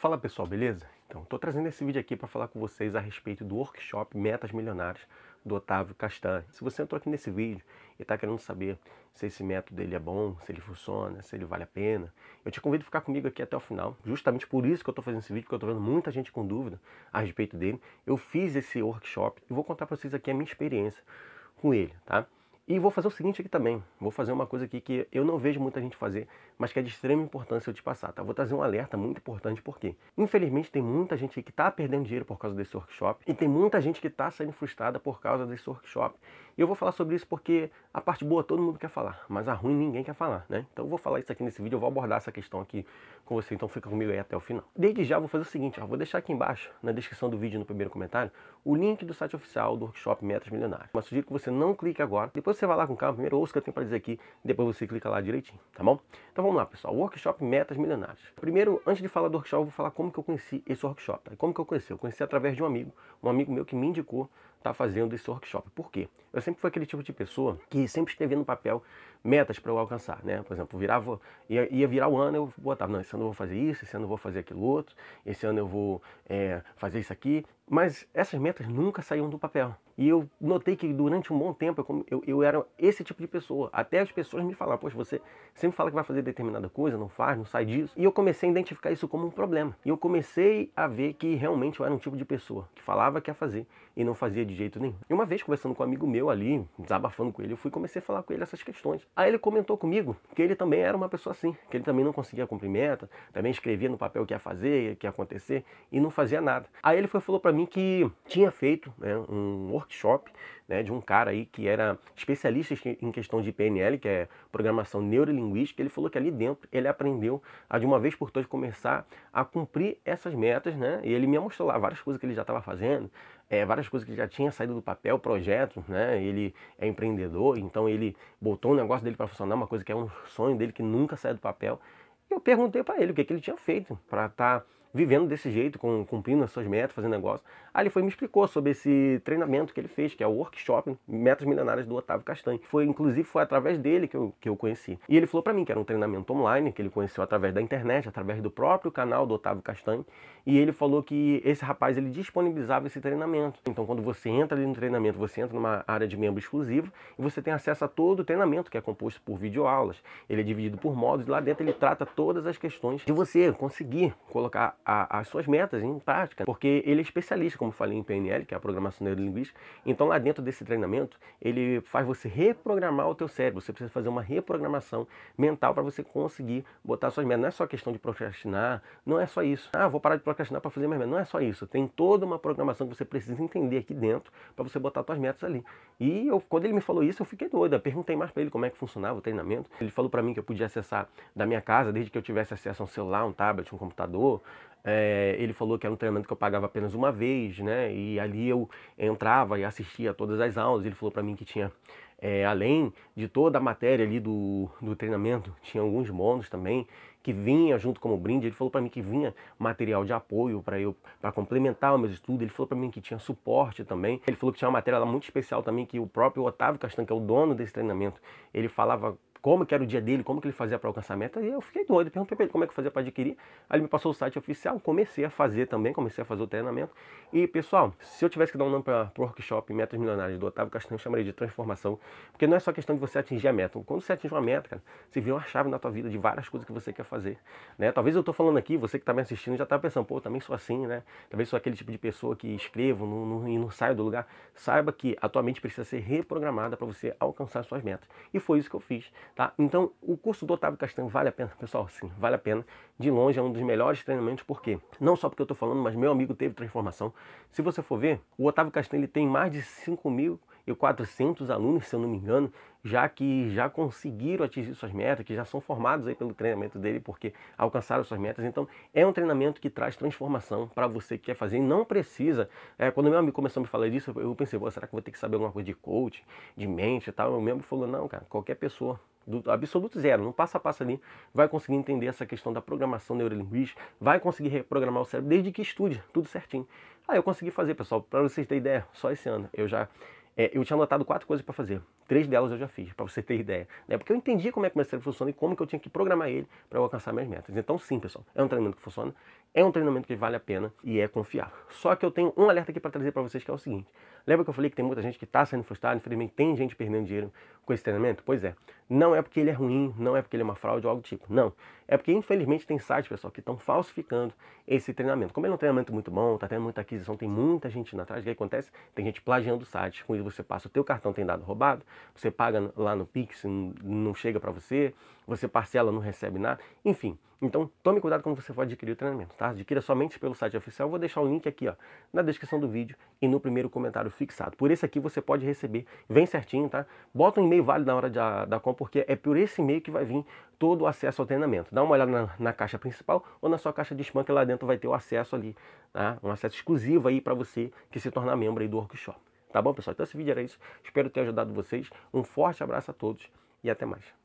Fala pessoal, beleza? Então, estou trazendo esse vídeo aqui para falar com vocês a respeito do workshop Metas Milionárias do Otávio Castanho. Se você entrou aqui nesse vídeo e está querendo saber se esse método dele é bom, se ele funciona, se ele vale a pena, eu te convido a ficar comigo aqui até o final. Justamente por isso que eu estou fazendo esse vídeo, porque eu estou vendo muita gente com dúvida a respeito dele. Eu fiz esse workshop e vou contar para vocês aqui a minha experiência com ele, tá? E vou fazer o seguinte aqui também. Vou fazer uma coisa aqui que eu não vejo muita gente fazer, mas que é de extrema importância eu te passar, tá? Vou trazer um alerta muito importante porque, infelizmente, tem muita gente que está perdendo dinheiro por causa desse workshop e tem muita gente que está saindo frustrada por causa desse workshop. E eu vou falar sobre isso porque a parte boa todo mundo quer falar, mas a ruim ninguém quer falar, né? Então eu vou falar isso aqui nesse vídeo, eu vou abordar essa questão aqui com você. Então fica comigo aí até o final. Desde já vou fazer o seguinte, ó, vou deixar aqui embaixo, na descrição do vídeo, no primeiro comentário, o link do site oficial do workshop Metas Milionárias. Mas sugiro que você não clique agora, depois você vai lá com calma, primeiro ouça o que eu tenho para dizer aqui, depois você clica lá direitinho, tá bom? Então vamos lá, pessoal, workshop Metas Milionárias. Primeiro, antes de falar do workshop, eu vou falar como que eu conheci esse workshop. Tá? Como que eu conheci? Eu conheci através de um amigo, um amigo meu que me indicou tá fazendo esse workshop. Por quê? Eu sempre fui aquele tipo de pessoa que sempre escrevia no papel metas para eu alcançar, né? Por exemplo, virava, ia, ia, virar o ano, eu botava, não, esse ano eu vou fazer isso, esse ano eu vou fazer aquilo outro, esse ano eu vou é, fazer isso aqui. Mas essas metas nunca saíam do papel. E eu notei que durante um bom tempo eu, eu, eu era esse tipo de pessoa. Até as pessoas me falavam, poxa, você sempre fala que vai fazer determinada coisa, não faz, não sai disso. E eu comecei a identificar isso como um problema. E eu comecei a ver que realmente eu era um tipo de pessoa que falava que ia fazer e não fazia de jeito nenhum. E uma vez conversando com um amigo meu ali, desabafando com ele, eu fui comecei a falar com ele essas questões. Aí ele comentou comigo que ele também era uma pessoa assim, que ele também não conseguia cumprir meta, também escrevia no papel o que ia fazer, o que ia acontecer e não fazia nada. Aí ele foi, falou para mim que tinha feito né, um workshop né, de um cara aí que era especialista em questão de PNL, que é programação neurolinguística, ele falou que ali dentro ele aprendeu a de uma vez por todas começar a cumprir essas metas, né? E ele me mostrou lá várias coisas que ele já estava fazendo, é, várias coisas que já tinha saído do papel, projetos, né? Ele é empreendedor, então ele botou um negócio dele para funcionar, uma coisa que é um sonho dele que nunca sai do papel. E eu perguntei para ele o que, que ele tinha feito para estar tá vivendo desse jeito, com, cumprindo as suas metas, fazendo negócio. Aí ele foi me explicou sobre esse treinamento que ele fez, que é o workshop Metas Milionárias do Otávio Castanho. Foi, inclusive, foi através dele que eu, que eu conheci. E ele falou para mim que era um treinamento online, que ele conheceu através da internet, através do próprio canal do Otávio Castanho. E ele falou que esse rapaz, ele disponibilizava esse treinamento. Então, quando você entra ali no treinamento, você entra numa área de membro exclusivo e você tem acesso a todo o treinamento, que é composto por videoaulas. Ele é dividido por módulos. Lá dentro ele trata todas as questões de você conseguir colocar a, as suas metas em prática, porque ele é especialista, como falei, em PNL, que é a programação neurolinguística. Então, lá dentro desse treinamento, ele faz você reprogramar o teu cérebro. Você precisa fazer uma reprogramação mental para você conseguir botar suas metas. Não é só questão de procrastinar, não é só isso. Ah, vou parar de procrastinar para fazer mais metas. Não é só isso. Tem toda uma programação que você precisa entender aqui dentro para você botar suas metas ali. E eu, quando ele me falou isso, eu fiquei doida. Perguntei mais para ele como é que funcionava o treinamento. Ele falou para mim que eu podia acessar da minha casa, desde que eu tivesse acesso a um celular, um tablet, um computador, é, ele falou que era um treinamento que eu pagava apenas uma vez, né? E ali eu entrava e assistia todas as aulas. Ele falou para mim que tinha, é, além de toda a matéria ali do, do treinamento, tinha alguns bônus também que vinha junto como brinde. Ele falou para mim que vinha material de apoio para eu para complementar o meu estudo. Ele falou para mim que tinha suporte também. Ele falou que tinha uma matéria lá muito especial também que o próprio Otávio Castan, que é o dono desse treinamento, ele falava como que era o dia dele, como que ele fazia para alcançar a meta, e eu fiquei doido, perguntei para ele como é que fazia para adquirir. Aí ele me passou o site oficial, comecei a fazer também, comecei a fazer o treinamento. E pessoal, se eu tivesse que dar um nome para o workshop Metas Milionárias do Otávio Castanho, eu chamaria de transformação, porque não é só questão de você atingir a meta. Quando você atinge uma meta, cara, você vê uma chave na tua vida de várias coisas que você quer fazer, né? Talvez eu estou falando aqui, você que está me assistindo já está pensando, pô, eu também sou assim, né? Talvez sou aquele tipo de pessoa que escrevo e não saio do lugar. Saiba que a tua mente precisa ser reprogramada para você alcançar suas metas. E foi isso que eu fiz. Tá? Então, o curso do Otávio Castanho vale a pena, pessoal, sim, vale a pena. De longe é um dos melhores treinamentos, porque não só porque eu estou falando, mas meu amigo teve transformação. Se você for ver, o Otávio Castanho ele tem mais de 5.400 alunos, se eu não me engano, já que já conseguiram atingir suas metas, que já são formados aí pelo treinamento dele, porque alcançaram suas metas. Então, é um treinamento que traz transformação para você que quer fazer e não precisa. É, quando meu amigo começou a me falar disso, eu pensei, será que eu vou ter que saber alguma coisa de coach, de mente e tal? Meu amigo falou, não, cara, qualquer pessoa do absoluto zero, num passo a passo ali, vai conseguir entender essa questão da programação neurolinguística, vai conseguir reprogramar o cérebro desde que estude, tudo certinho. Aí ah, eu consegui fazer, pessoal, para vocês terem ideia, só esse ano eu já é, eu tinha anotado quatro coisas para fazer. Três delas eu já fiz, para você ter ideia. Né? Porque eu entendi como é que o meu cérebro funciona e como que eu tinha que programar ele para alcançar minhas metas. Então, sim, pessoal, é um treinamento que funciona, é um treinamento que vale a pena e é confiar. Só que eu tenho um alerta aqui para trazer para vocês que é o seguinte. Lembra que eu falei que tem muita gente que está sendo frustrada, infelizmente tem gente perdendo dinheiro com esse treinamento? Pois é. Não é porque ele é ruim, não é porque ele é uma fraude ou algo do tipo. Não. É porque, infelizmente, tem sites, pessoal, que estão falsificando esse treinamento. Como ele é um treinamento muito bom, está tendo muita aquisição, tem muita gente indo atrás, o que acontece? Tem gente plagiando sites com você passa, o teu cartão tem dado roubado, você paga lá no Pix, não chega para você, você parcela, não recebe nada, enfim. Então, tome cuidado quando você for adquirir o treinamento, tá? Adquira somente pelo site oficial. Vou deixar o link aqui, ó, na descrição do vídeo e no primeiro comentário fixado. Por esse aqui você pode receber, vem certinho, tá? Bota um e-mail válido na hora da, da compra, porque é por esse e-mail que vai vir todo o acesso ao treinamento. Dá uma olhada na, na caixa principal ou na sua caixa de spam, que lá dentro vai ter o acesso ali, tá? Um acesso exclusivo aí para você que se tornar membro aí do workshop. Tá bom, pessoal? Então esse vídeo era isso. Espero ter ajudado vocês. Um forte abraço a todos e até mais.